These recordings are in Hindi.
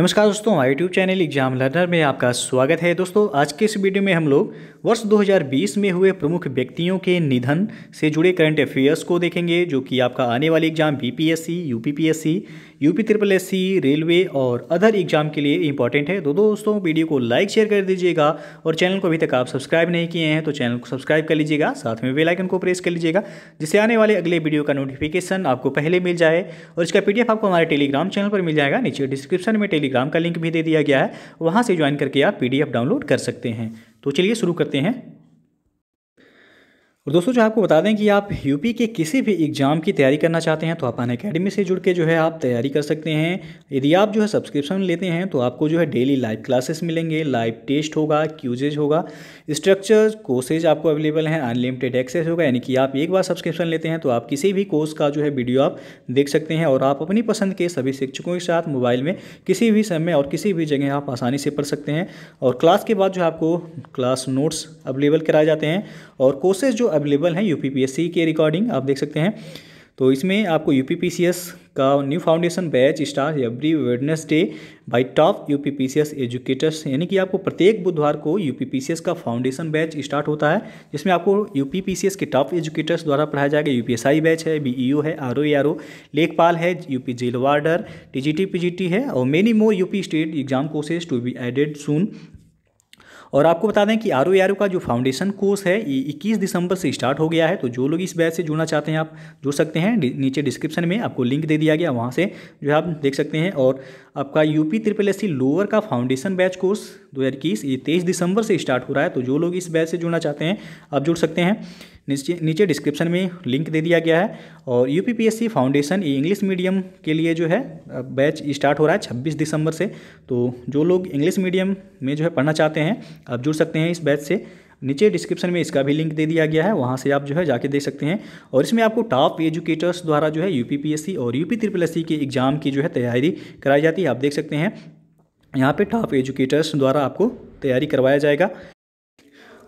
नमस्कार दोस्तों यूट्यूब चैनल एग्जाम लर्नर में आपका स्वागत है दोस्तों आज के इस वीडियो में हम लोग वर्ष 2020 में हुए प्रमुख व्यक्तियों के निधन से जुड़े करंट अफेयर्स को देखेंगे जो कि आपका आने वाले exam BPSC UPPSC UP triple S C railway और अदर एग्जाम के लिए इंपॉर्टेंट है तो दोस्तों वीडियो को लाइक शेयर कर दीजिएगा और चैनल को अभी तक आप सब्सक्राइब नहीं किए हैं तो चैनल को सब्सक्राइब कर लीजिएगा साथ में बेलाइकन को प्रेस कर लीजिएगा जिससे आने वाले अगले वीडियो का नोटिफिकेशन आपको पहले मिल जाए और इसका पी आपको हमारे टेलीग्राम चैनल पर मिल जाएगा नीचे डिस्क्रिप्शन में टेलीग्राम का लिंक भी दे दिया गया है वहाँ से ज्वाइन करके आप पी डाउनलोड कर सकते हैं तो चलिए शुरू करते हैं और दोस्तों जो आपको बता दें कि आप यूपी के किसी भी एग्ज़ाम की तैयारी करना चाहते हैं तो आप अन अकेडमी से जुड़ के जो है आप तैयारी कर सकते हैं यदि आप जो है सब्सक्रिप्शन लेते हैं तो आपको जो है डेली लाइव क्लासेस मिलेंगे लाइव टेस्ट होगा क्यूजेज होगा स्ट्रक्चर कोर्सेज आपको अवेलेबल हैं अनलिमिटेड एक्सेस होगा यानी कि आप एक बार सब्सक्रिप्शन लेते हैं तो आप किसी भी कोर्स का जो है वीडियो आप देख सकते हैं और आप अपनी पसंद के सभी शिक्षकों के साथ मोबाइल में किसी भी समय और किसी भी जगह आप आसानी से पढ़ सकते हैं और क्लास के बाद जो है आपको क्लास नोट्स अवेलेबल कराए जाते हैं और कोर्सेज जो अवेलेबल हैं यू के रिकॉर्डिंग आप देख सकते हैं तो इसमें आपको यू का new foundation batch start every Wednesday by top U educators यानी कि आपको प्रत्येक बुधवार को यू का फाउंडेशन बैच स्टार्ट होता है जिसमें आपको यू के टॉप एजुकेटर्स द्वारा पढ़ाया जाएगा यू बैच है बी e है आर ओ लेखपाल है U P jail warder T G है और many more U state exam courses to be added soon और आपको बता दें कि आर ओ का जो फाउंडेशन कोर्स है ये इक्कीस दिसंबर से स्टार्ट हो गया है तो जो लोग इस बैच से जुड़ना चाहते हैं आप जुड़ सकते हैं नीचे डिस्क्रिप्शन में आपको लिंक दे दिया गया वहाँ से जो है आप देख सकते हैं और आपका यूपी ट्रिपल एस लोअर का फाउंडेशन बैच कोर्स दो हज़ार इक्कीस ये तेईस दिसंबर से स्टार्ट हो रहा है तो जो लोग इस बैच से जुड़ना चाहते हैं आप जुड़ सकते हैं नीचे नीचे डिस्क्रिप्शन में लिंक दे दिया गया है और यू फाउंडेशन ये इंग्लिश मीडियम के लिए जो है बैच स्टार्ट हो रहा है छब्बीस दिसंबर से तो जो लोग इंग्लिश मीडियम में जो है पढ़ना चाहते हैं आप जुड़ सकते हैं इस बैच से नीचे डिस्क्रिप्शन में इसका भी लिंक दे दिया गया है वहाँ से आप जो है जाके देख सकते हैं और इसमें आपको टॉप एजुकेटर्स द्वारा जो है यू और यू पी के एग्ज़ाम की जो है तैयारी कराई जाती है आप देख सकते हैं यहाँ पे टॉप एजुकेटर्स द्वारा आपको तैयारी करवाया जाएगा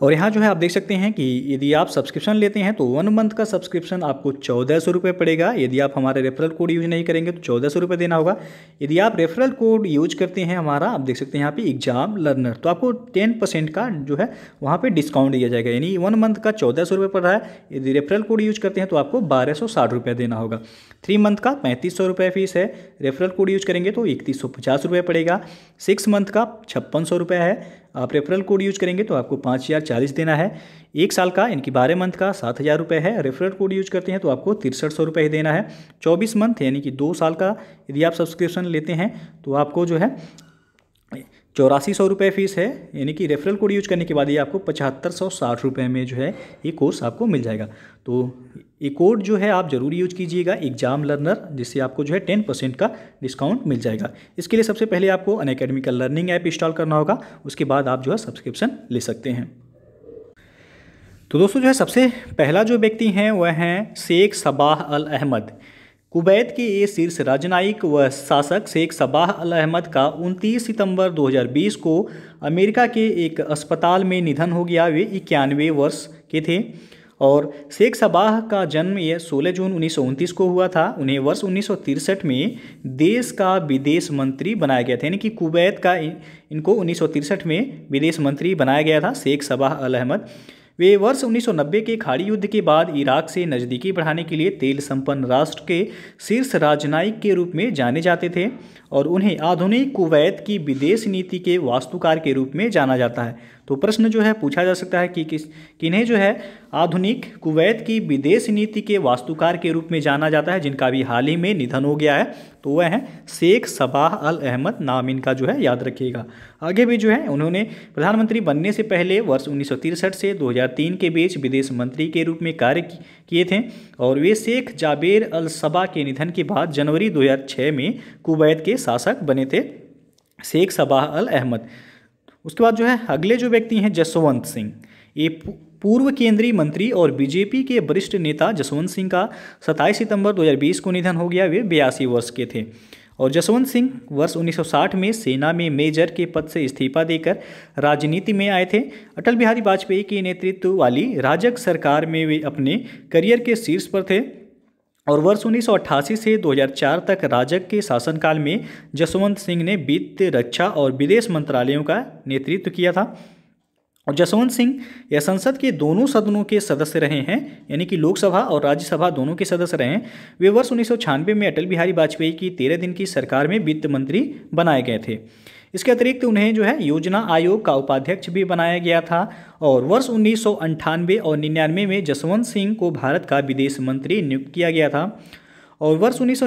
और यहाँ जो है आप देख सकते हैं कि यदि आप सब्सक्रिप्शन लेते हैं तो वन मंथ का सब्सक्रिप्शन आपको चौदह सौ रुपये पड़ेगा यदि आप हमारे रेफरल कोड यूज़ नहीं करेंगे तो चौदह सौ रुपये देना होगा यदि आप रेफरल कोड यूज करते हैं हमारा आप देख सकते हैं यहाँ पे एग्जाम लर्नर तो आपको टेन परसेंट का जो है वहाँ पर डिस्काउंट दिया जाएगा यानी वन मंथ का चौदह सौ रुपये पड़ रहा है यदि रेफरल कोड यूज करते हैं तो आपको बारह सौ साठ रुपये देना होगा थ्री मंथ का पैंतीस सौ रुपये फीस है रेफरल कोड यूज करेंगे तो इकतीस सौ पचास रुपये पड़ेगा सिक्स मंथ का छप्पन सौ रुपये है आप रेफरल कोड यूज करेंगे तो आपको पाँच हज़ार चालीस देना है एक साल का यानी कि बारह मंथ का सात हज़ार रुपये है रेफरल कोड यूज करते हैं तो आपको तिरसठ सौ रुपये देना है चौबीस मंथ यानी कि दो साल का यदि आप सब्सक्रिप्शन लेते हैं तो आपको जो है चौरासी सौ रुपये फ़ीस है यानी कि रेफरल कोड यूज करने के बाद ये आपको पचहत्तर सौ साठ रुपये में जो है ये कोर्स आपको मिल जाएगा तो ये कोड जो है आप ज़रूर यूज कीजिएगा एग्जाम लर्नर जिससे आपको जो है टेन परसेंट का डिस्काउंट मिल जाएगा इसके लिए सबसे पहले आपको अन अकेडमी का लर्निंग ऐप इंस्टॉल करना होगा उसके बाद आप जो है सब्सक्रिप्शन ले सकते हैं तो दोस्तों जो है सबसे पहला जो व्यक्ति हैं वह हैं Sheikh Sabah al Ahmad Kuwait के ये शीर्ष राजनयिक व शासक शेख सबाह अल अहमद का 29 सितंबर 2020 को अमेरिका के एक अस्पताल में निधन हो गया वे इक्यानवे वर्ष के थे और शेख सबाह का जन्म यह 16 जून उन्नीस को हुआ था उन्हें वर्ष उन्नीस में देश का विदेश मंत्री बनाया गया था यानी कि कुवैत का इनको उन्नीस में विदेश मंत्री बनाया गया था शेख सबाह अल अहमद वे वर्ष 1990 के खाड़ी युद्ध के बाद इराक से नज़दीकी बढ़ाने के लिए तेल संपन्न राष्ट्र के शीर्ष राजनयिक के रूप में जाने जाते थे और उन्हें आधुनिक कुवैत की विदेश नीति के वास्तुकार के रूप में जाना जाता है तो प्रश्न जो है पूछा जा सकता है कि किस किन्हें जो है आधुनिक कुवैत की विदेश नीति के वास्तुकार के रूप में जाना जाता है जिनका अभी हाल ही में निधन हो गया है तो वह हैं शेख सबाह अल अहमद नाम इनका जो है याद रखिएगा आगे भी जो है उन्होंने प्रधानमंत्री बनने से पहले वर्ष उन्नीस से दो के बीच विदेश मंत्री के रूप में कार्य किए थे और वे शेख जाबेर अल सबा के निधन के बाद जनवरी दो में कुवैत के शासक बने थे शेख सबाह अल अहमद उसके बाद जो है अगले जो व्यक्ति हैं जसवंत सिंह ये पूर्व केंद्रीय मंत्री और बीजेपी के वरिष्ठ नेता जसवंत सिंह का 27 सितंबर 2020 को निधन हो गया वे बयासी वर्ष के थे और जसवंत सिंह वर्ष 1960 में सेना में मेजर के पद से इस्तीफा देकर राजनीति में आए थे अटल बिहारी वाजपेयी के नेतृत्व वाली राजक सरकार में वे अपने करियर के शीर्ष पर थे और वर्ष 1988 से 2004 तक राजक के शासनकाल में जसवंत सिंह ने वित्त रक्षा और विदेश मंत्रालयों का नेतृत्व किया था और जसवंत सिंह यह संसद के दोनों सदनों के सदस्य रहे हैं यानी कि लोकसभा और राज्यसभा दोनों के सदस्य रहे हैं वे वर्ष उन्नीस में अटल बिहारी वाजपेयी की तेरह दिन की सरकार में वित्त मंत्री बनाए गए थे इसके अतिरिक्त उन्हें जो है योजना आयोग का उपाध्यक्ष भी बनाया गया था और वर्ष उन्नीस और निन्यानवे में जसवंत सिंह को भारत का विदेश मंत्री नियुक्त किया गया था और वर्ष उन्नीस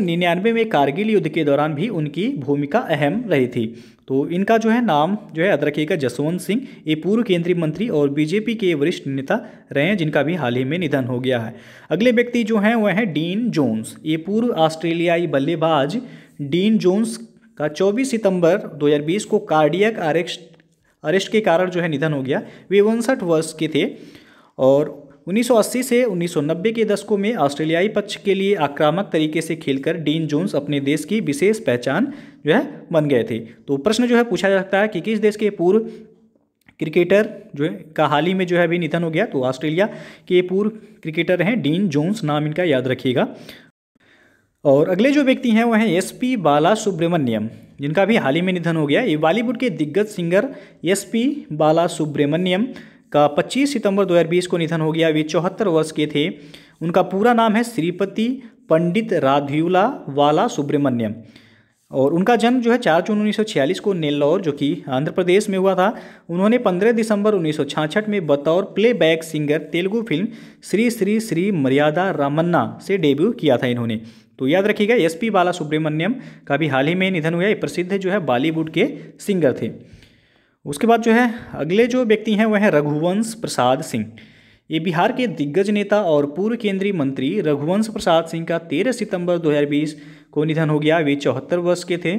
में कारगिल युद्ध के दौरान भी उनकी भूमिका अहम रही थी तो इनका जो है नाम जो है याद रखिएगा जसवंत सिंह ये पूर्व केंद्रीय मंत्री और बीजेपी के वरिष्ठ नेता रहे हैं जिनका भी हाल ही में निधन हो गया है अगले व्यक्ति जो हैं वह हैं डीन जोन्स ये पूर्व ऑस्ट्रेलियाई बल्लेबाज डीन जोन्स का 24 सितंबर 2020 को कार्डियक अरेस्ट अरेस्ट के कारण जो है निधन हो गया वे उनसठ वर्ष के थे और 1980 से 1990 के दशकों में ऑस्ट्रेलियाई पक्ष के लिए आक्रामक तरीके से खेलकर डीन जोन्स अपने देश की विशेष पहचान जो है बन गए थे तो प्रश्न जो है पूछा जा सकता है कि किस देश के पूर्व क्रिकेटर जो है का हाल ही में जो है अभी निधन हो गया तो ऑस्ट्रेलिया के पूर्व क्रिकेटर हैं डीन जोन्स नाम इनका याद रखिएगा और अगले जो व्यक्ति हैं वो हैं एस पी बाला सुब्रमण्यम जिनका भी हाल ही में निधन हो गया ये बॉलीवुड के दिग्गज singer S P Bala Subrahmanyam का 25 सितंबर 2020 को निधन हो गया वे चौहत्तर वर्ष के थे उनका पूरा नाम है श्रीपति पंडित राधुला वाला सुब्रमण्यम और उनका जन्म जो है चार जून 1946 को नेल्लौर जो कि आंध्र प्रदेश में हुआ था उन्होंने 15 दिसंबर 1966 में बतौर playback singer Telugu film Shri Shri Shri Maryada Ramanna से डेब्यू किया था इन्होंने तो याद रखिएगा एस पी बाला सुब्रमण्यम का भी हाल ही में निधन हुआ ये प्रसिद्ध जो है बॉलीवुड के सिंगर थे उसके बाद जो है अगले जो व्यक्ति हैं वह हैं रघुवंश प्रसाद सिंह ये बिहार के दिग्गज नेता और पूर्व केंद्रीय मंत्री रघुवंश प्रसाद सिंह का 13 सितंबर 2020 को निधन हो गया वे चौहत्तर वर्ष के थे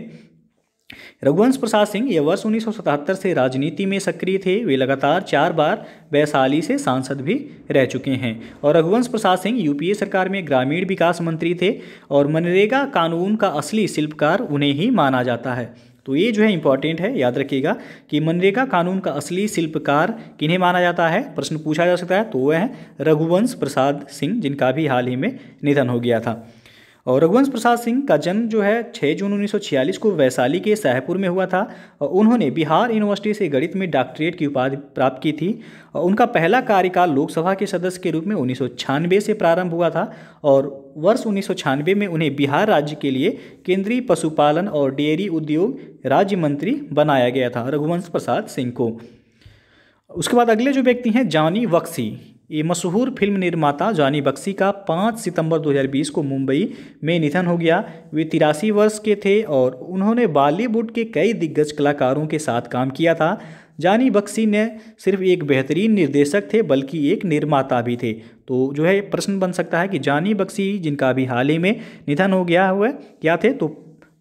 रघुवंश प्रसाद सिंह यह वर्ष 1977 से राजनीति में सक्रिय थे वे लगातार चार बार वैशाली से सांसद भी रह चुके हैं और रघुवंश प्रसाद सिंह यूपीए सरकार में ग्रामीण विकास मंत्री थे और मनरेगा कानून का असली शिल्पकार उन्हें ही माना जाता है तो ये जो है इंपॉर्टेंट है याद रखिएगा कि मनरेगा कानून का असली शिल्पकार किन्हें माना जाता है प्रश्न पूछा जा सकता है तो वह है रघुवंश प्रसाद सिंह जिनका भी हाल ही में निधन हो गया था और रघुवंश प्रसाद सिंह का जन्म जो है 6 जून 1946 को वैशाली के साहेपुर में हुआ था और उन्होंने बिहार यूनिवर्सिटी से गणित में डॉक्टरेट की उपाधि प्राप्त की थी और उनका पहला कार्यकाल लोकसभा के सदस्य के रूप में उन्नीस से प्रारंभ हुआ था और वर्ष उन्नीस में उन्हें बिहार राज्य के लिए केंद्रीय पशुपालन और डेयरी उद्योग राज्य मंत्री बनाया गया था रघुवंश प्रसाद सिंह को उसके बाद अगले जो व्यक्ति हैं जानी वक्सी ये मशहूर फिल्म निर्माता जॉनी बक्सी का 5 सितंबर 2020 को मुंबई में निधन हो गया वे तिरासी वर्ष के थे और उन्होंने बॉलीवुड के कई दिग्गज कलाकारों के साथ काम किया था जानी बख्शी ने सिर्फ एक बेहतरीन निर्देशक थे बल्कि एक निर्माता भी थे तो जो है प्रश्न बन सकता है कि जानी बख्शी जिनका अभी हाल ही में निधन हो गया हुआ क्या थे तो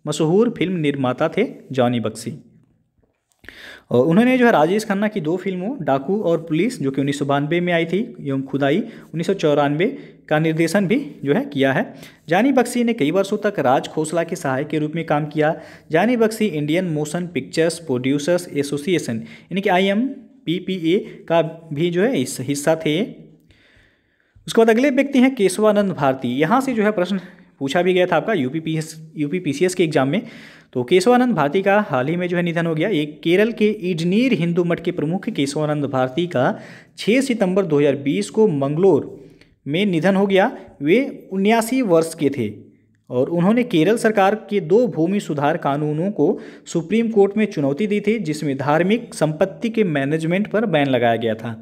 मशहूर फिल्म निर्माता थे जॉनी बख्शी और उन्होंने जो है राजेश खन्ना की दो फिल्मों डाकू और पुलिस जो कि उन्नीस में आई थी एवं खुदाई उन्नीस का निर्देशन भी जो है किया है जानी बख्शी ने कई वर्षों तक राज खोसला के सहायक के रूप में काम किया Johnny Bakshi Indian motion pictures producers association यानी कि I M P P A का भी जो है हिस्सा थे उसके बाद अगले व्यक्ति हैं केशवानंद भारती यहाँ से जो है प्रश्न पूछा भी गया था आपका U P P S U P P C S के एग्जाम में तो केशवानंद भारती का हाल ही में जो है निधन हो गया ये केरल के इडनीर हिंदू मठ के प्रमुख केशवानंद भारती का 6 सितंबर 2020 को मंगलोर में निधन हो गया वे उन्यासी वर्ष के थे और उन्होंने केरल सरकार के दो भूमि सुधार कानूनों को सुप्रीम कोर्ट में चुनौती दी थी जिसमें धार्मिक संपत्ति के मैनेजमेंट पर बैन लगाया गया था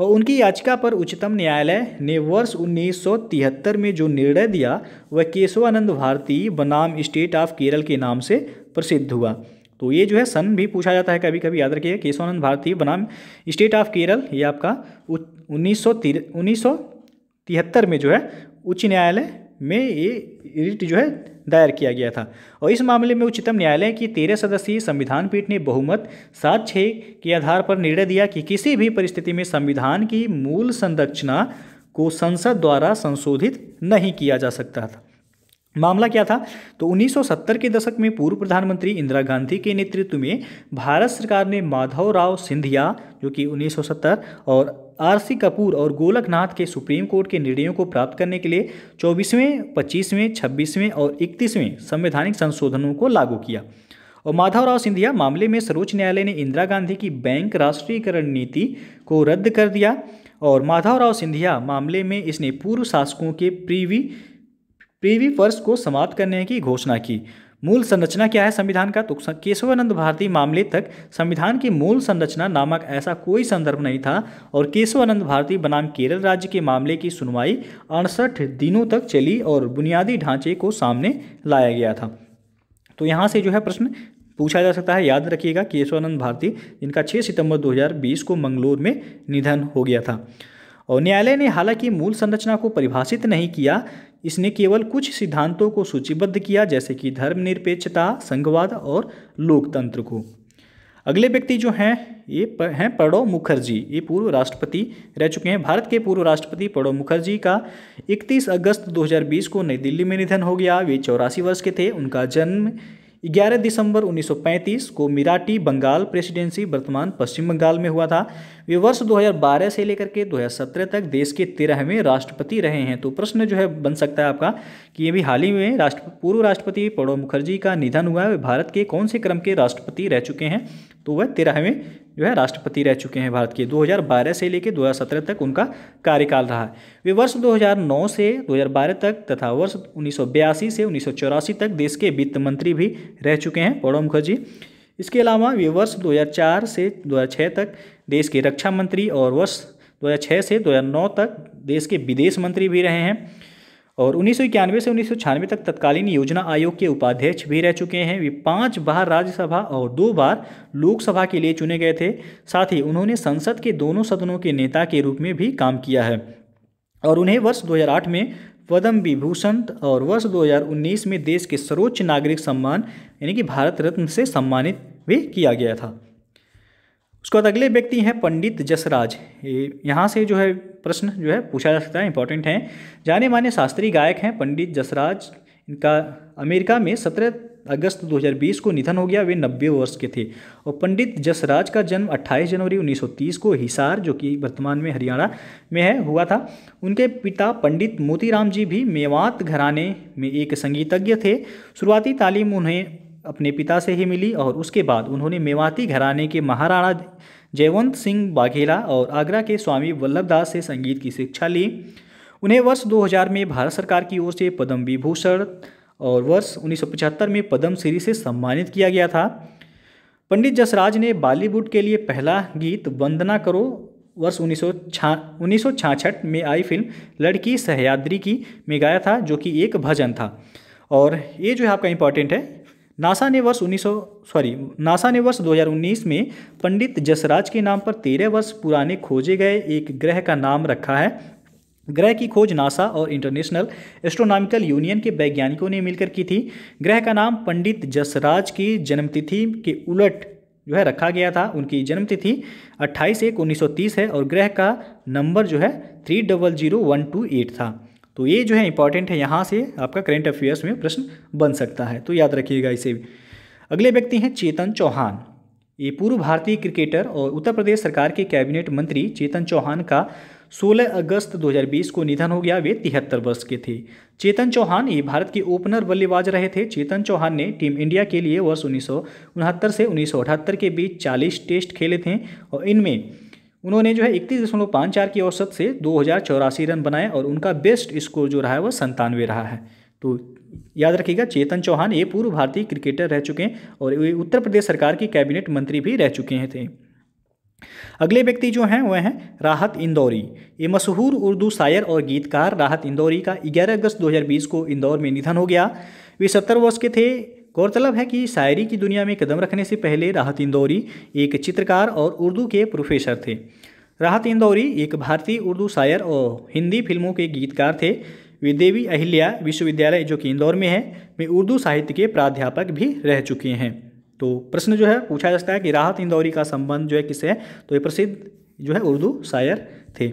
और उनकी याचिका पर उच्चतम न्यायालय ने वर्ष 1973 में जो निर्णय दिया वह केशवानंद भारती बनाम स्टेट ऑफ केरल के नाम से प्रसिद्ध हुआ तो ये जो है सन भी पूछा जाता है कभी कभी याद रखिए केशवानंद भारती बनाम स्टेट ऑफ केरल ये आपका उन्नीस सौ में जो है उच्च न्यायालय में ये रिट जो है दायर किया गया था और इस मामले में उच्चतम न्यायालय की तेरह सदस्यीय संविधान पीठ ने बहुमत सात छः के आधार पर निर्णय दिया कि किसी भी परिस्थिति में संविधान की मूल संरचना को संसद द्वारा संशोधित नहीं किया जा सकता था मामला क्या था तो 1970 के दशक में पूर्व प्रधानमंत्री इंदिरा गांधी के नेतृत्व में भारत सरकार ने माधव राव सिंधिया जो कि 1970 और आरसी कपूर और गोलकनाथ के सुप्रीम कोर्ट के निर्णयों को प्राप्त करने के लिए चौबीसवें पच्चीसवें छब्बीसवें और इकतीसवें संवैधानिक संशोधनों को लागू किया और माधवराव सिंधिया मामले में सर्वोच्च न्यायालय ने इंदिरा गांधी की बैंक राष्ट्रीयकरण नीति को रद्द कर दिया और माधवराव सिंधिया मामले में इसने पूर्व शासकों के प्रीवी प्रीवी पर्स को समाप्त करने की घोषणा की मूल संरचना क्या है संविधान का तो केशवानंद भारती मामले तक संविधान की मूल संरचना नामक ऐसा कोई संदर्भ नहीं था और केशवानंद भारती बनाम केरल राज्य के मामले की सुनवाई अड़सठ दिनों तक चली और बुनियादी ढांचे को सामने लाया गया था तो यहाँ से जो है प्रश्न पूछा जा सकता है याद रखिएगा केशवानंद भारती जिनका छः सितंबर दो को मंगलोर में निधन हो गया था और न्यायालय ने हालांकि मूल संरचना को परिभाषित नहीं किया इसने केवल कुछ सिद्धांतों को सूचीबद्ध किया जैसे कि धर्मनिरपेक्षता संघवाद और लोकतंत्र को अगले व्यक्ति जो हैं ये हैं प्रणव मुखर्जी ये पूर्व राष्ट्रपति रह चुके हैं भारत के पूर्व राष्ट्रपति प्रणव मुखर्जी का 31 अगस्त 2020 को नई दिल्ली में निधन हो गया वे चौरासी वर्ष के थे उनका जन्म 11 दिसंबर 1935 को मिराटी बंगाल प्रेसिडेंसी वर्तमान पश्चिम बंगाल में हुआ था वे वर्ष 2012 से लेकर के 2017 तक देश के तेरहवें राष्ट्रपति रहे हैं तो प्रश्न जो है बन सकता है आपका कि ये भी हाल ही में राष्ट्र पूर्व राष्ट्रपति प्रणब मुखर्जी का निधन हुआ है वे भारत के कौन से क्रम के राष्ट्रपति रह चुके हैं तो वह तेरहवें जो है राष्ट्रपति रह चुके हैं भारत के 2012 से लेकर 2017 तक उनका कार्यकाल रहा वे वर्ष 2009 से 2012 तक तथा वर्ष उन्नीस से उन्नीस तक देश के वित्त मंत्री भी रह चुके हैं प्रणब मुखर्जी इसके अलावा वे वर्ष 2004 से 2006 तक देश के रक्षा मंत्री और वर्ष दो से दो तक देश के विदेश मंत्री भी रहे हैं और उन्नीस से उन्नीस तक तत्कालीन योजना आयोग के उपाध्यक्ष भी रह चुके हैं वे पांच बार राज्यसभा और दो बार लोकसभा के लिए चुने गए थे साथ ही उन्होंने संसद के दोनों सदनों के नेता के रूप में भी काम किया है और उन्हें वर्ष 2008 में पद्म विभूषण और वर्ष 2019 में देश के सर्वोच्च नागरिक सम्मान यानी कि भारत रत्न से सम्मानित भी किया गया था उसके बाद अगले व्यक्ति हैं पंडित जसराज यहाँ से जो है प्रश्न जो है पूछा जा सकता है इंपॉर्टेंट है जाने माने शास्त्रीय गायक हैं पंडित जसराज इनका अमेरिका में सत्रह अगस्त 2020 को निधन हो गया वे नब्बे वर्ष के थे और पंडित जसराज का जन्म 28 जनवरी 1930 को हिसार जो कि वर्तमान में हरियाणा में है हुआ था उनके पिता पंडित मोतीराम जी भी मेवात घराने में एक संगीतज्ञ थे शुरुआती तालीम उन्हें अपने पिता से ही मिली और उसके बाद उन्होंने मेवाती घराने के महाराणा जयवंत सिंह बाघेला और आगरा के स्वामी वल्लभदास से संगीत की शिक्षा ली उन्हें वर्ष 2000 में भारत सरकार की ओर से पद्म विभूषण और वर्ष 1975 में पद्म श्री से सम्मानित किया गया था पंडित जसराज ने बॉलीवुड के लिए पहला गीत वंदना करो वर्ष उन्नीस सौ में आई फिल्म लड़की सहयाद्री की में गाया था जो कि एक भजन था और ये जो है आपका इम्पॉर्टेंट है नासा ने वर्ष 1900 सॉरी नासा ने वर्ष 2019 में पंडित जसराज के नाम पर तेरह वर्ष पुराने खोजे गए एक ग्रह का नाम रखा है ग्रह की खोज नासा और इंटरनेशनल एस्ट्रोनॉमिकल यूनियन के वैज्ञानिकों ने मिलकर की थी ग्रह का नाम पंडित जसराज की जन्मतिथि के उलट जो है रखा गया था उनकी जन्मतिथि 28 एक 1930 है और ग्रह का नंबर जो है three double zero one two eight था तो ये जो है इंपॉर्टेंट है यहाँ से आपका करेंट अफेयर्स में प्रश्न बन सकता है तो याद रखिएगा इसे भी अगले व्यक्ति हैं चेतन चौहान ये पूर्व भारतीय क्रिकेटर और उत्तर प्रदेश सरकार के कैबिनेट मंत्री चेतन चौहान का 16 अगस्त 2020 को निधन हो गया वे तिहत्तर वर्ष के थे चेतन चौहान ये भारत के ओपनर बल्लेबाज रहे थे चेतन चौहान ने टीम इंडिया के लिए वर्ष उन्नीस से उन्नीस के बीच 40 टेस्ट खेले थे और इनमें उन्होंने जो है इकतीस दशमलव पाँच चार की औसत से दो हज़ार चौरासी रन बनाए और उनका बेस्ट स्कोर जो रहा है वह संतानवे रहा है तो याद रखिएगा चेतन चौहान ये पूर्व भारतीय क्रिकेटर रह चुके हैं और वे उत्तर प्रदेश सरकार के कैबिनेट मंत्री भी रह चुके हैं थे अगले व्यक्ति जो हैं वह हैं राहत इंदौरी ये मशहूर उर्दू शायर और गीतकार राहत इंदौरी का 11 अगस्त 2020 को इंदौर में निधन हो गया वे सत्तर वर्ष के थे गौरतलब है कि शायरी की दुनिया में कदम रखने से पहले राहत इंदौरी एक चित्रकार और उर्दू के प्रोफेसर थे राहत इंदौरी एक भारतीय उर्दू शायर और हिंदी फिल्मों के गीतकार थे वे देवी अहिल्या विश्वविद्यालय जो कि इंदौर में है में उर्दू साहित्य के प्राध्यापक भी रह चुके हैं तो प्रश्न जो है पूछा जा सकता है कि राहत इंदौरी का संबंध जो है किससे है तो ये प्रसिद्ध जो है उर्दू शायर थे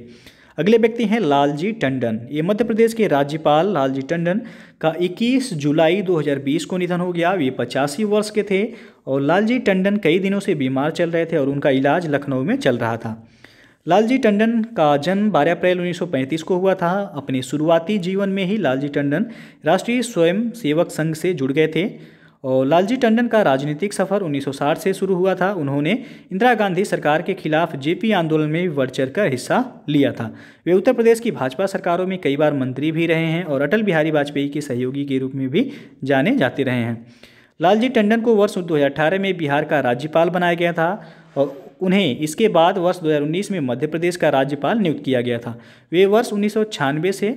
अगले व्यक्ति हैं लालजी टंडन ये मध्य प्रदेश के राज्यपाल लालजी टंडन का 21 जुलाई 2020 को निधन हो गया वे पचासी वर्ष के थे और लालजी टंडन कई दिनों से बीमार चल रहे थे और उनका इलाज लखनऊ में चल रहा था लालजी टंडन का जन्म 12 अप्रैल 1935 को हुआ था अपने शुरुआती जीवन में ही लालजी टंडन राष्ट्रीय स्वयं सेवक संघ से जुड़ गए थे और लालजी टंडन का राजनीतिक सफ़र 1960 से शुरू हुआ था उन्होंने इंदिरा गांधी सरकार के खिलाफ जेपी आंदोलन में बढ़ चढ़ कर हिस्सा लिया था वे उत्तर प्रदेश की भाजपा सरकारों में कई बार मंत्री भी रहे हैं और अटल बिहारी वाजपेयी के सहयोगी के रूप में भी जाने जाते रहे हैं लालजी टंडन को वर्ष दो में बिहार का राज्यपाल बनाया गया था और उन्हें इसके बाद वर्ष 2019 में मध्य प्रदेश का राज्यपाल नियुक्त किया गया था वे वर्ष उन्नीस से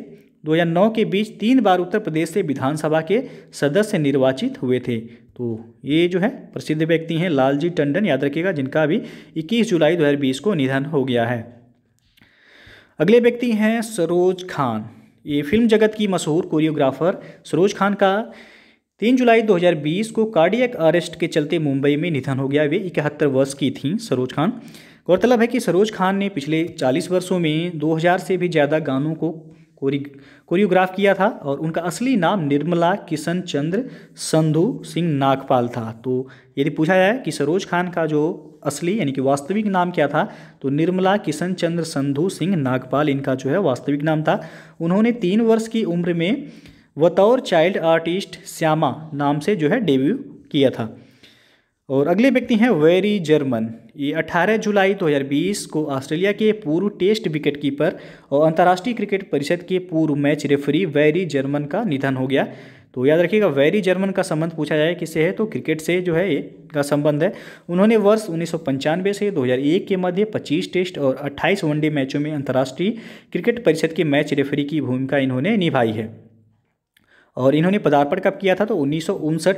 2009 के बीच तीन बार उत्तर प्रदेश से विधानसभा के सदस्य निर्वाचित हुए थे तो ये जो है प्रसिद्ध व्यक्ति हैं लालजी टंडन याद रखिएगा जिनका अभी 21 जुलाई 2020 को निधन हो गया है अगले व्यक्ति हैं सरोज खान ये फिल्म जगत की मशहूर कोरियोग्राफर सरोज खान का तीन जुलाई 2020 को कार्डियक अरेस्ट के चलते मुंबई में निधन हो गया वे इकहत्तर वर्ष की थीं सरोज खान गौरतलब है कि सरोज खान ने पिछले 40 वर्षों में 2000 से भी ज़्यादा गानों को कोरियोग्राफ किया था और उनका असली नाम निर्मला किशन चंद्र संधु सिंह नागपाल था तो यदि पूछा जाए कि सरोज खान का जो असली यानी कि वास्तविक नाम क्या था तो निर्मला किशन चंद्र संधु सिंह नागपाल इनका जो है वास्तविक नाम था उन्होंने तीन वर्ष की उम्र में वतौर चाइल्ड आर्टिस्ट श्यामा नाम से जो है डेब्यू किया था और अगले व्यक्ति हैं वेरी जर्मन ये 18 जुलाई 2020 को ऑस्ट्रेलिया के पूर्व टेस्ट विकेट कीपर और अंतर्राष्ट्रीय क्रिकेट परिषद के पूर्व मैच रेफरी वैरी जर्मन का निधन हो गया तो याद रखिएगा वैरी जर्मन का संबंध पूछा जाए किससे है तो क्रिकेट से जो है ये का संबंध है उन्होंने वर्ष उन्नीस से 2001 के मध्य 25 टेस्ट और 28 वनडे मैचों में अंतर्राष्ट्रीय क्रिकेट परिषद के मैच रेफरी की भूमिका इन्होंने निभाई है और इन्होंने पदार्पण कब किया था तो उन्नीस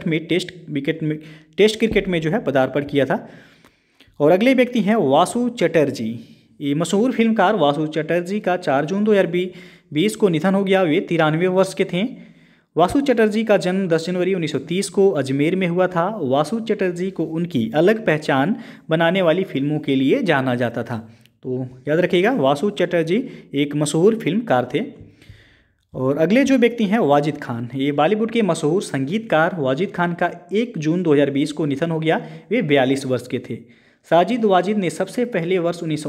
में टेस्ट विकेट में टेस्ट क्रिकेट में जो है पदार्पण किया था और अगले व्यक्ति हैं वासु चटर्जी ये मशहूर फिल्मकार वासु चटर्जी का चार जून दो हज़ार बीस को निधन हो गया वे तिरानवे वर्ष के थे वासु चटर्जी का जन्म 10 जनवरी 1930 को अजमेर में हुआ था वासु चटर्जी को उनकी अलग पहचान बनाने वाली फिल्मों के लिए जाना जाता था तो याद रखिएगा वासु चटर्जी एक मशहूर फिल्मकार थे और अगले जो व्यक्ति हैं वाजिद खान ये बॉलीवुड के मशहूर संगीतकार वाजिद खान का एक जून 2020 को निधन हो गया वे बयालीस वर्ष के थे साजिद वाजिद ने सबसे पहले वर्ष उन्नीस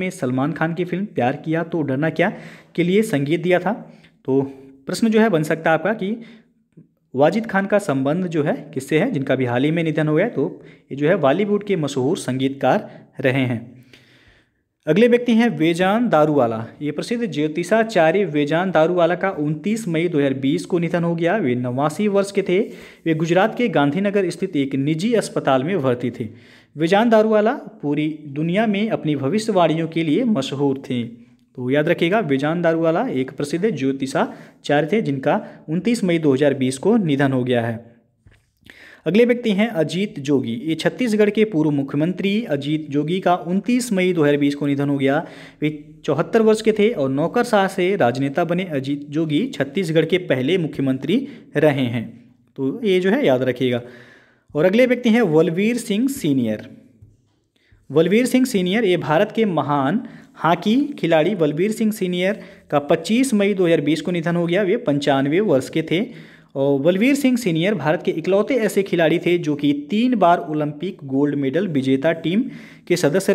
में सलमान खान की फिल्म प्यार किया तो डरना क्या के लिए संगीत दिया था तो प्रश्न जो है बन सकता है आपका कि वाजिद खान का संबंध जो है किससे है जिनका भी हाल ही में निधन हो गया तो ये जो है बॉलीवुड के मशहूर संगीतकार रहे हैं अगले व्यक्ति हैं वेजान दारूवाला ये प्रसिद्ध ज्योतिषाचार्य वेजान दारूवाला का 29 मई 2020 को निधन हो गया वे नवासी वर्ष के थे वे गुजरात के गांधीनगर स्थित एक निजी अस्पताल में भर्ती थे विजान दारूवाला पूरी दुनिया में अपनी भविष्यवाणियों के लिए मशहूर थे तो याद रखिएगा विजान दारूवाला एक प्रसिद्ध ज्योतिषाचार्य थे जिनका 29 मई 2020 को निधन हो गया है अगले व्यक्ति हैं अजीत जोगी ये छत्तीसगढ़ के पूर्व मुख्यमंत्री अजीत जोगी का 29 मई 2020 को निधन हो गया वे चौहत्तर वर्ष के थे और नौकर शाह से राजनेता बने अजीत जोगी छत्तीसगढ़ के पहले मुख्यमंत्री रहे हैं तो ये जो है याद रखिएगा और अगले व्यक्ति हैं वलवीर सिंह सीनियर वलवीर सिंह सीनियर ये भारत के महान हॉकी खिलाड़ी बलबीर सिंह सीनियर का 25 मई 2020 को निधन हो गया वे पंचानवे वर्ष के थे और बलबीर सिंह सीनियर भारत के इकलौते ऐसे खिलाड़ी थे जो कि तीन बार ओलंपिक गोल्ड मेडल विजेता टीम के सदस्य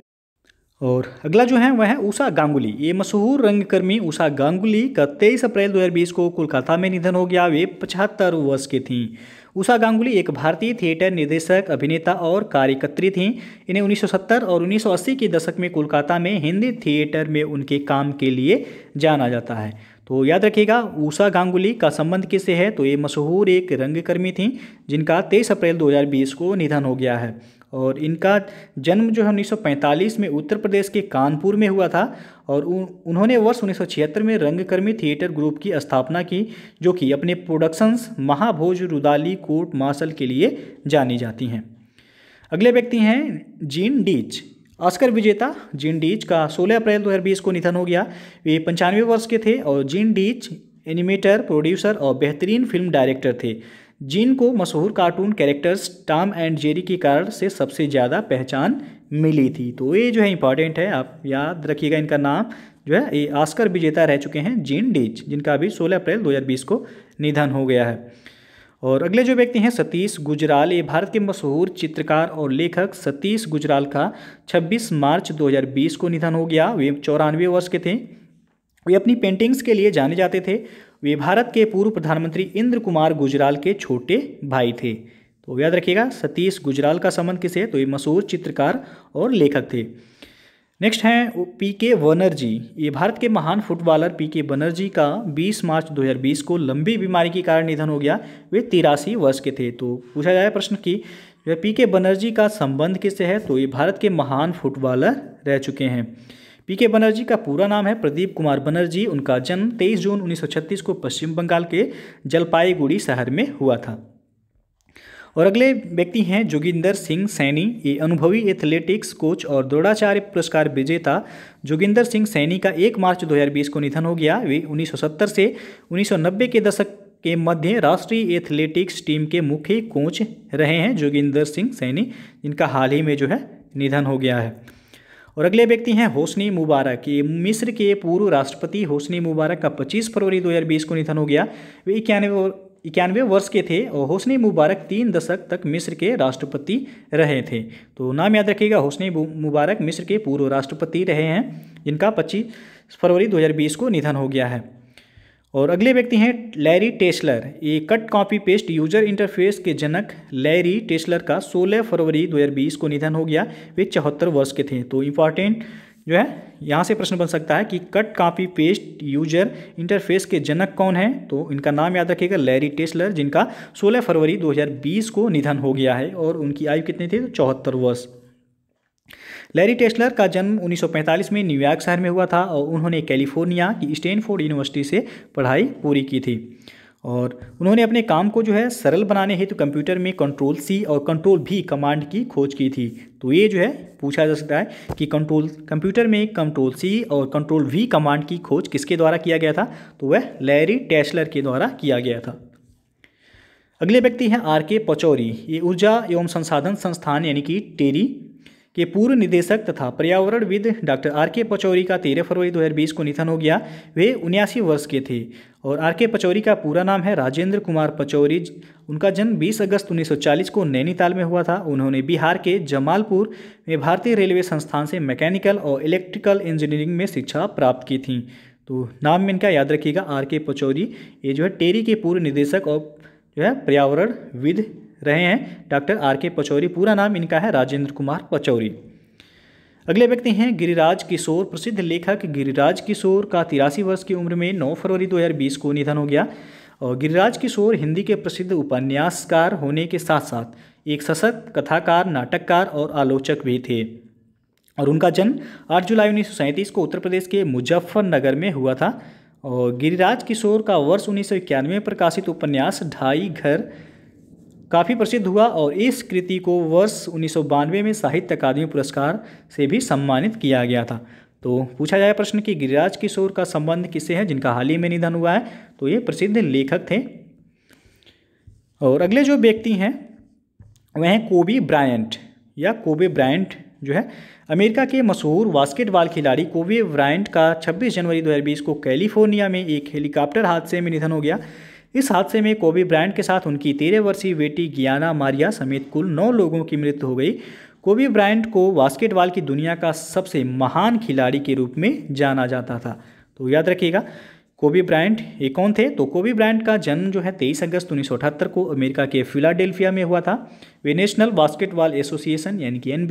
और अगला जो है वह है उषा गांगुली ये मशहूर रंगकर्मी उषा गांगुली का 23 अप्रैल 2020 को कोलकाता में निधन हो गया वे पचहत्तर वर्ष की थीं उषा गांगुली एक भारतीय थिएटर निर्देशक अभिनेता और कार्यकत्री थीं इन्हें 1970 और 1980 के दशक में कोलकाता में हिंदी थिएटर में उनके काम के लिए जाना जाता है तो याद रखिएगा उषा गांगुली का संबंध किससे है तो ये मशहूर एक रंगकर्मी थीं जिनका तेईस अप्रैल दो को निधन हो गया है और इनका जन्म जो है 1945 में उत्तर प्रदेश के कानपुर में हुआ था और उन्होंने वर्ष उन्नीस में रंगकर्मी थिएटर ग्रुप की स्थापना की जो कि अपने productions Mahabhoj Rudaali court martial के लिए जानी जाती हैं अगले व्यक्ति हैं जीन डीच ऑस्कर विजेता जीन डीच का 16 अप्रैल 2020 को निधन हो गया वे पंचानवे वर्ष के थे और जीन डीच एनिमेटर प्रोड्यूसर और बेहतरीन फिल्म डायरेक्टर थे जिन को मशहूर cartoon characters Tom and Jerry की कारण से सबसे ज़्यादा पहचान मिली थी तो ये जो है इंपॉर्टेंट है आप याद रखिएगा इनका नाम जो है ये आस्कर विजेता रह चुके हैं जीन डीच जिनका अभी 16 अप्रैल 2020 को निधन हो गया है और अगले जो व्यक्ति हैं सतीश गुजराल ये भारत के मशहूर चित्रकार और लेखक सतीश गुजराल का 26 मार्च 2020 को निधन हो गया वे चौरानवे वर्ष के थे वे अपनी पेंटिंग्स के लिए जाने जाते थे वे भारत के पूर्व प्रधानमंत्री इंद्र कुमार गुजराल के छोटे भाई थे तो याद रखिएगा सतीश गुजराल का संबंध किसे तो ये मशहूर चित्रकार और लेखक थे नेक्स्ट हैं पी के बनर्जी ये भारत के महान फुटबॉलर पी के बनर्जी का 20 मार्च 2020 को लंबी बीमारी के कारण निधन हो गया वे तिरासी वर्ष के थे तो पूछा जाए प्रश्न की पी के बनर्जी का संबंध किससे है तो ये भारत के महान फुटबॉलर रह चुके हैं पीके बनर्जी का पूरा नाम है प्रदीप कुमार बनर्जी उनका जन्म 23 जून 1936 को पश्चिम बंगाल के जलपाईगुड़ी शहर में हुआ था और अगले व्यक्ति हैं जोगिंदर सिंह सैनी ये अनुभवी एथलेटिक्स कोच और द्रोणाचार्य पुरस्कार विजेता जोगिंदर सिंह सैनी का 1 मार्च 2020 को निधन हो गया वे 1970 से 1990 के दशक के मध्य राष्ट्रीय एथलेटिक्स टीम के मुख्य कोच रहे हैं जोगिंदर सिंह सैनी जिनका हाल ही में जो है निधन हो गया है और अगले व्यक्ति हैं होसनी मुबारक ये मिस्र के पूर्व राष्ट्रपति होसनी मुबारक का पच्चीस फरवरी 2020 को निधन हो गया वे इक्यानवे इक्यानवे वर्ष के थे और होसनी मुबारक तीन दशक तक मिस्र के राष्ट्रपति रहे थे तो नाम याद रखिएगा होसनी मुबारक मिस्र के पूर्व राष्ट्रपति रहे हैं जिनका पच्चीस फरवरी 2020 को निधन हो गया है और अगले व्यक्ति हैं लैरी टेस्लर ये cut copy paste user interface के जनक लैरी टेस्लर का 16 फरवरी 2020 को निधन हो गया वे चौहत्तर वर्ष के थे तो इम्पॉर्टेंट जो है यहाँ से प्रश्न बन सकता है कि cut copy paste user interface के जनक कौन है तो इनका नाम याद रखिएगा लैरी टेस्लर जिनका 16 फरवरी 2020 को निधन हो गया है और उनकी आयु कितनी थी तो चौहत्तर वर्ष लैरी टेस्लर का जन्म 1945 में न्यूयॉर्क शहर में हुआ था और उन्होंने कैलिफोर्निया की स्टैनफोर्ड यूनिवर्सिटी से पढ़ाई पूरी की थी और उन्होंने अपने काम को जो है सरल बनाने हेतु तो कंप्यूटर में कंट्रोल सी और कंट्रोल भी कमांड की खोज की थी तो ये जो है पूछा जा सकता है कि कंट्रोल कंप्यूटर में कंट्रोल सी और कंट्रोल वी कमांड की खोज किसके द्वारा किया गया था तो वह लैरी टेस्लर के द्वारा किया गया था अगले व्यक्ति हैं आर के पचौरी ये ऊर्जा एवं संसाधन संस्थान यानी कि टेरी के पूर्व निदेशक तथा पर्यावरणविद डॉक्टर आर के पचौरी का तेरह फरवरी 2020 को निधन हो गया वे उन्यासी वर्ष के थे और आर के पचौरी का पूरा नाम है राजेंद्र कुमार पचौरी उनका जन्म 20 अगस्त 1940 को नैनीताल में हुआ था उन्होंने बिहार के जमालपुर में भारतीय रेलवे संस्थान से मैकेनिकल और इलेक्ट्रिकल इंजीनियरिंग में शिक्षा प्राप्त की थी तो नाम में इनका याद रखिएगा आर के पचौरी ये जो है टेरी के पूर्व निदेशक और जो है पर्यावरण विद रहे हैं डॉक्टर आर के पचौरी पूरा नाम इनका है राजेंद्र कुमार पचौरी अगले व्यक्ति हैं गिरिराज किशोर प्रसिद्ध लेखक गिरिराज किशोर का तिरासी वर्ष की उम्र में 9 फरवरी 2020 को निधन हो गया और गिरिराज किशोर हिंदी के प्रसिद्ध उपन्यासकार होने के साथ साथ एक सशक्त कथाकार नाटककार और आलोचक भी थे और उनका जन्म 8 जुलाई उन्नीस को उत्तर प्रदेश के मुजफ्फरनगर में हुआ था और गिरिराज किशोर का वर्ष उन्नीस पर प्रकाशित उपन्यास ढाई घर काफ़ी प्रसिद्ध हुआ और इस कृति को वर्ष उन्नीस में साहित्य अकादमी पुरस्कार से भी सम्मानित किया गया था तो पूछा जाए प्रश्न कि गिरिराज किशोर का संबंध किससे है जिनका हाल ही में निधन हुआ है तो ये प्रसिद्ध लेखक थे और अगले जो व्यक्ति हैं वह हैं कोबी ब्रायंट या कोबे ब्रायंट जो है अमेरिका के मशहूर बास्केटबॉल खिलाड़ी कोबी ब्रायंट का 26 जनवरी 2020 को कैलिफोर्निया में एक हेलीकॉप्टर हादसे में निधन हो गया इस हादसे में कोबी ब्रायंट के साथ उनकी तेरह वर्षीय बेटी गियाना मारिया समेत कुल नौ लोगों की मृत्यु हो गई कोबी ब्रायंट को बास्केटबॉल की दुनिया का सबसे महान खिलाड़ी के रूप में जाना जाता था तो याद रखिएगा कोबी ब्रायंट ये कौन थे तो कोबी ब्रायंट का जन्म जो है तेईस अगस्त उन्नीस को अमेरिका के फिलाडेल्फिया में हुआ था वे नेशनल बास्केटबॉल एसोसिएशन यानी कि एन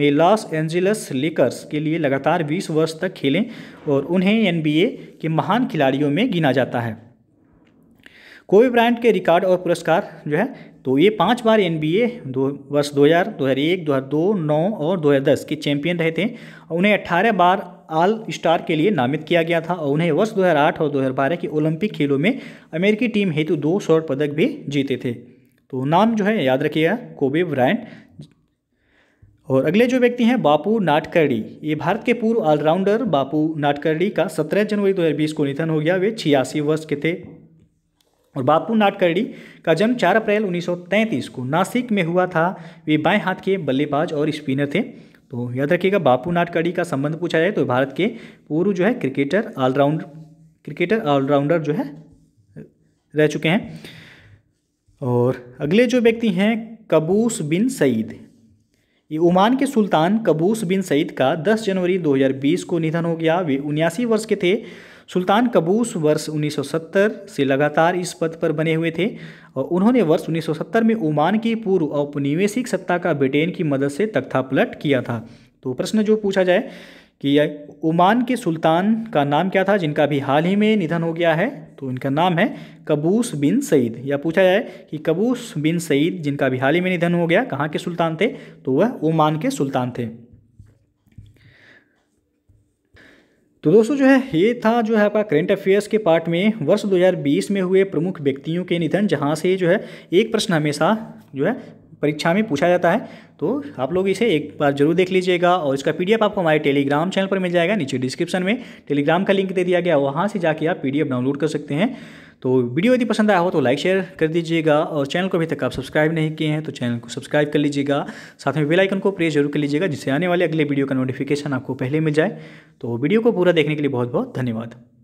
में लॉस एंजलस लेकर्स के लिए लगातार 20 वर्ष तक खेलें और उन्हें एन के महान खिलाड़ियों में गिना जाता है कोई ब्रांड के रिकॉर्ड और पुरस्कार जो है तो ये पांच बार एन बी ए दो वर्ष 2000, 2001, 2002, 9 और 2010 के चैंपियन रहे थे और उन्हें 18 बार ऑल स्टार के लिए नामित किया गया था और उन्हें वर्ष 2008 और 2012 के ओलंपिक खेलों में अमेरिकी टीम हेतु दो स्वर्ण पदक भी जीते थे तो नाम जो है याद रखिएगा कोबे ब्रांड और अगले जो व्यक्ति हैं बापू नाटकर्डी ये भारत के पूर्व ऑलराउंडर बापू नाटकर्डी का सत्रह जनवरी बीस को निधन हो गया वे छियासी वर्ष के थे और बापू नाटकर्णी का जन्म 4 अप्रैल 1933 को नासिक में हुआ था वे बाएं हाथ के बल्लेबाज और स्पिनर थे तो याद रखिएगा बापू नाटकर्णी का संबंध पूछा जाए तो भारत के पूर्व जो है क्रिकेटर ऑलराउंड क्रिकेटर ऑलराउंडर जो है रह चुके हैं और अगले जो व्यक्ति हैं कबूस बिन सईद ये ओमान के सुल्तान कबूस बिन सईद का 10 जनवरी 2020 को निधन हो गया वे उन्यासी वर्ष के थे सुल्तान कबूस वर्ष 1970 से लगातार इस पद पर बने हुए थे और उन्होंने वर्ष 1970 में ओमान की पूर्व औपनिवेशिक सत्ता का ब्रिटेन की मदद से तख्तापलट किया था तो प्रश्न जो पूछा जाए कि ओमान के सुल्तान का नाम क्या था जिनका भी हाल ही में निधन हो गया है तो इनका नाम है कबूस बिन सईद या पूछा जाए कि कबूस बिन सईद जिनका भी हाल ही में निधन हो गया कहाँ के सुल्तान थे तो वह ओमान के सुल्तान थे तो दोस्तों जो है ये था जो है आपका करेंट अफेयर्स के पार्ट में वर्ष 2020 में हुए प्रमुख व्यक्तियों के निधन जहाँ से जो है एक प्रश्न हमेशा जो है परीक्षा में पूछा जाता है तो आप लोग इसे एक बार जरूर देख लीजिएगा और इसका पीडीएफ आपको हमारे टेलीग्राम चैनल पर मिल जाएगा नीचे डिस्क्रिप्शन में टेलीग्राम का लिंक दे दिया गया वहाँ से जाके आप पी डाउनलोड कर सकते हैं तो वीडियो यदि पसंद आया हो तो लाइक शेयर कर दीजिएगा और चैनल को अभी तक आप सब्सक्राइब नहीं किए हैं तो चैनल को सब्सक्राइब कर लीजिएगा साथ में बेलाइकन आइकन को प्रेस जरूर कर लीजिएगा जिससे आने वाले अगले वीडियो का नोटिफिकेशन आपको पहले मिल जाए तो वीडियो को पूरा देखने के लिए बहुत बहुत धन्यवाद